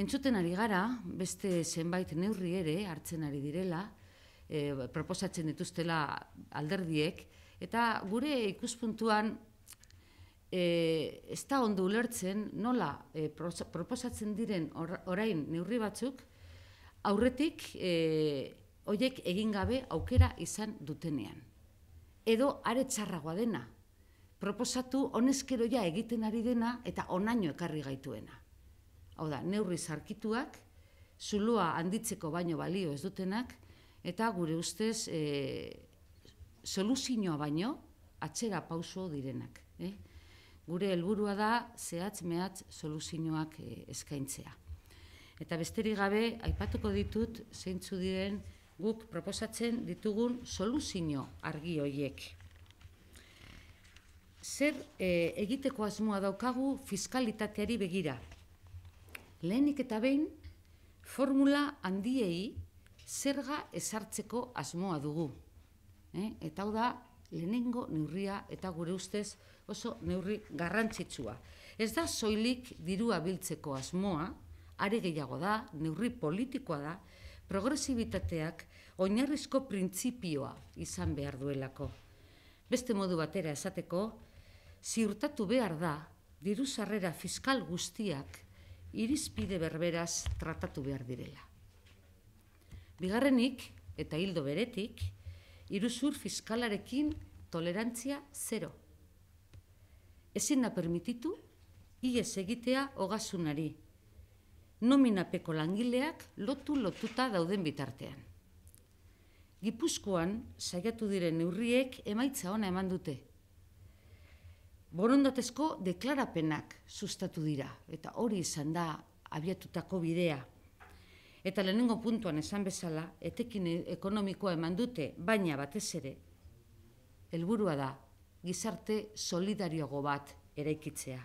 Entzuten ari gara, beste zenbait neurri ere hartzen ari direla, e, proposatzen dituztela alderdiek, eta gure ikuspuntuan e, ez da ondu ulertzen nola e, proposatzen diren orain neurri batzuk, aurretik e, oiek egin gabe aukera izan dutenean. Edo are txarragoa dena, proposatu honezkeroia egiten ari dena eta onaino ekarri gaituena hau da, neurri zarkituak, zulua handitzeko baino balio ez dutenak, eta gure ustez, e, soluzioa baino, atxera pauso direnak. Eh? Gure helburua da, zehatz mehatz soluzioak eh, eskaintzea. Eta besterik gabe, aipatuko ditut, zeintzu diren, guk proposatzen ditugun soluzio argi horiek. Zer e, egiteko asmoa daukagu fiskalitateari begira, lehenik eta behin formula handiei zerga esartzeko asmoa dugu. E, eta hau da, lehenengo neurria eta gure ustez oso neurri garrantzitsua. Ez da, soilik dirua biltzeko asmoa, are gehiago da, neurri politikoa da, progresibitateak oinarrizko printzipioa izan behar duelako. Beste modu batera esateko, ziurtatu behar da, diru sarrera fiskal guztiak irizpide berberaz tratatu behar direla. Bigarrenik eta hildo beretik, iruzur fiskalarekin tolerantzia zero. Ezin da permititu, ies egitea hogasunari, nominapeko langileak lotu lotuta dauden bitartean. Gipuzkoan saiatu diren neurriek emaitza ona eman dute, borondatezko deklarapenak sustatu dira, eta hori izan da abiatutako bidea. Eta lehenengo puntuan esan bezala, etekin ekonomikoa eman dute, baina batez ere, helburua da, gizarte solidariogo bat eraikitzea.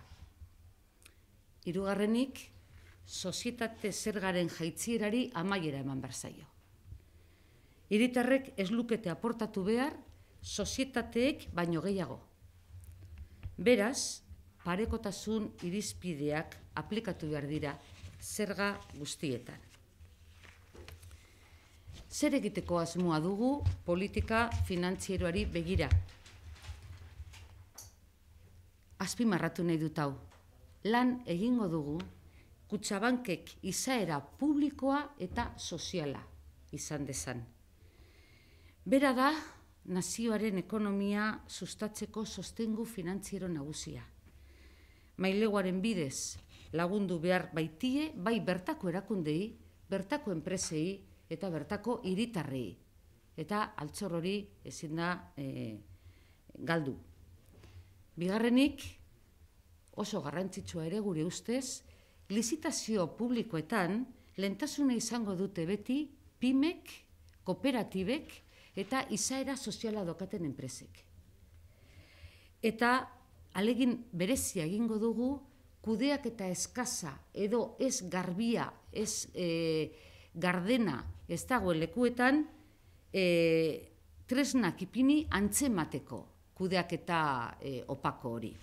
Hirugarrenik sozietate zergaren jaitzierari amaiera eman berzaio. Iritarrek ez lukete aportatu behar, sozietateek baino gehiago. Beraz, parekotasun irizpideak aplikatu behar dira zerga guztietan. Zer egiteko asmoa dugu politika finantzieroari begira? Azpi marratu nahi dut hau. Lan egingo dugu kutsabankek izaera publikoa eta soziala izan dezan. Bera da, nazioaren ekonomia sustatzeko sostengu finantziero nagusia. Maileguaren bidez lagundu behar baitie bai bertako erakundei, bertako enpresei eta bertako hiritarrei eta altzor hori ezin da e, galdu. Bigarrenik oso garrantzitsua ere gure ustez, lizitazio publikoetan lentasuna izango dute beti pimek, kooperatibek, eta izaera soziala dokaten enpresek. Eta alegin berezia egingo dugu, kudeak eta eskaza, edo ez garbia, ez e, gardena, ez dagoen lekuetan, e, tresnak ipini antzemateko kudeak eta e, opako hori.